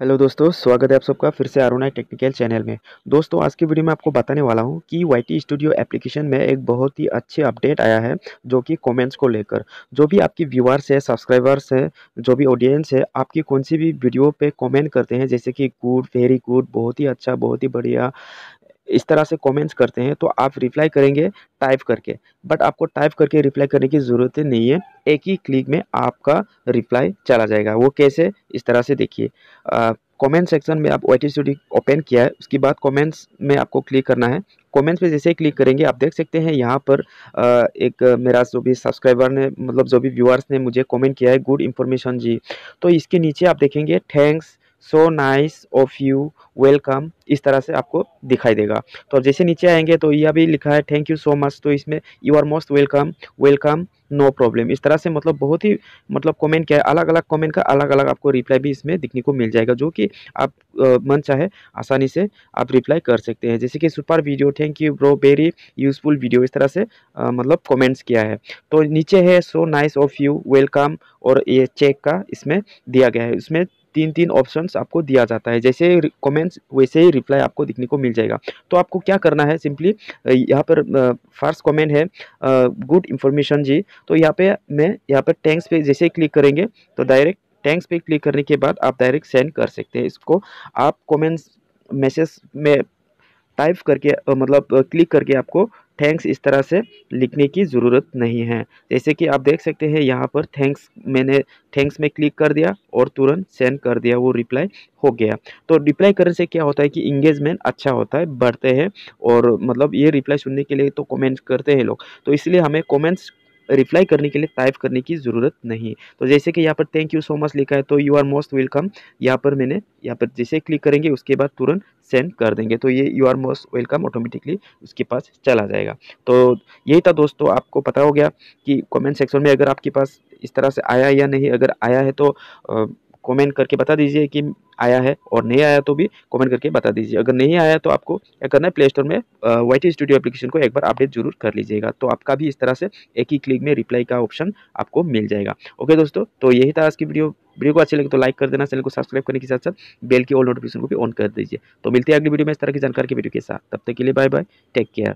hello दोस्तों स्वागत है आप सबका फिर से अरुणा टेक्निकल चैनल में दोस्तों आज की वीडियो में आपको बताने वाला हूं कि वाई स्टूडियो एप्लीकेशन में एक बहुत ही अच्छी अपडेट आया है जो कि कमेंट्स को लेकर जो भी आपकी व्यूअर्स है सब्सक्राइबर्स है जो भी ऑडियंस है आपकी कौन सी भी वीडियो पे कॉमेंट करते हैं जैसे कि गुड वेरी गुड बहुत ही अच्छा बहुत ही बढ़िया इस तरह से कमेंट्स करते हैं तो आप रिप्लाई करेंगे टाइप करके बट आपको टाइप करके रिप्लाई करने की ज़रूरत नहीं है एक ही क्लिक में आपका रिप्लाई चला जाएगा वो कैसे इस तरह से देखिए कमेंट सेक्शन में आप वाइट स्टूडी ओपन किया है उसके बाद कमेंट्स में आपको क्लिक करना है कमेंट्स में जैसे ही क्लिक करेंगे आप देख सकते हैं यहाँ पर एक मेरा जो भी सब्सक्राइबर ने मतलब जो भी व्यूअर्स ने मुझे कमेंट किया है गुड इन्फॉर्मेशन जी तो इसके नीचे आप देखेंगे thanks so nice of you welcome इस तरह से आपको दिखाई देगा तो अब जैसे नीचे आएंगे तो यह भी लिखा है थैंक यू सो मच तो इसमें you are most welcome welcome no problem इस तरह से मतलब बहुत ही मतलब कमेंट क्या है अलग अलग कमेंट का अलग अलग आपको रिप्लाई भी इसमें दिखने को मिल जाएगा जो कि आप आ, मन चाहे आसानी से आप रिप्लाई कर सकते हैं जैसे कि super video thank you bro very useful video इस तरह से आ, मतलब कमेंट्स किया है तो नीचे है so nice of you welcome और ये चेक का इसमें दिया गया है इसमें तीन तीन ऑप्शंस आपको दिया जाता है जैसे कमेंट्स वैसे ही रिप्लाई आपको देखने को मिल जाएगा तो आपको क्या करना है सिंपली यहाँ पर फर्स्ट कमेंट है गुड इन्फॉर्मेशन जी तो यहाँ पे मैं यहाँ पर टैंक्स पे जैसे क्लिक करेंगे तो डायरेक्ट टैंक्स पे क्लिक करने के बाद आप डायरेक्ट सेंड कर सकते हैं इसको आप कमेंट्स मैसेज में टाइप करके मतलब क्लिक करके आपको थैंक्स इस तरह से लिखने की ज़रूरत नहीं है जैसे कि आप देख सकते हैं यहाँ पर थैंक्स मैंने थैंक्स में क्लिक कर दिया और तुरंत सेंड कर दिया वो रिप्लाई हो गया तो रिप्लाई करने से क्या होता है कि इंगेजमेंट अच्छा होता है बढ़ते हैं और मतलब ये रिप्लाई सुनने के लिए तो कमेंट्स करते हैं लोग तो इसलिए हमें कमेंट्स रिप्लाई करने के लिए टाइप करने की ज़रूरत नहीं तो जैसे कि यहाँ पर थैंक यू सो मच लिखा है तो यू आर मोस्ट वेलकम यहाँ पर मैंने यहाँ पर जैसे क्लिक करेंगे उसके बाद तुरंत सेंड कर देंगे तो ये you are most welcome automatically उसके पास चला जाएगा तो यही था दोस्तों आपको पता हो गया कि कॉमेंट सेक्शन में अगर आपके पास इस तरह से आया या नहीं अगर आया है तो कमेंट करके बता दीजिए कि आया है और नहीं आया तो भी कमेंट करके बता दीजिए अगर नहीं आया तो आपको क्या करना है प्ले स्टोर में वाई स्टूडियो एप्लीकेशन को एक बार अपडेट जरूर कर लीजिएगा तो आपका भी इस तरह से एक ही क्लिक में रिप्लाई का ऑप्शन आपको मिल जाएगा ओके दोस्तों तो यही था आज की वीडियो वीडियो को अच्छी लगे तो लाइक कर देना चैनल को सब्सक्राइब करने के साथ साथ बेल की ऑल नोटिफिकेशन को भी ऑन कर दीजिए तो मिलते हैं अगली वीडियो में इस तरह की जानकारी के वीडियो के साथ तब तक के लिए बाय बाय टेक केयर